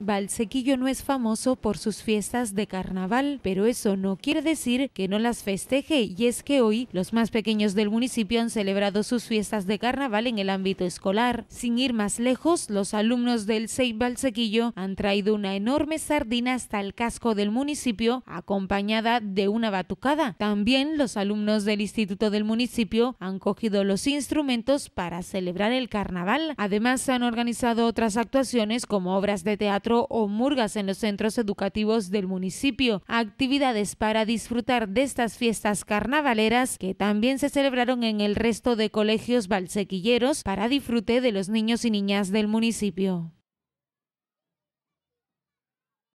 Valsequillo no es famoso por sus fiestas de carnaval, pero eso no quiere decir que no las festeje y es que hoy los más pequeños del municipio han celebrado sus fiestas de carnaval en el ámbito escolar. Sin ir más lejos, los alumnos del CEI Valsequillo han traído una enorme sardina hasta el casco del municipio acompañada de una batucada. También los alumnos del Instituto del Municipio han cogido los instrumentos para celebrar el carnaval. Además, se han organizado otras actuaciones como obras de teatro o murgas en los centros educativos del municipio. Actividades para disfrutar de estas fiestas carnavaleras que también se celebraron en el resto de colegios balsequilleros para disfrute de los niños y niñas del municipio.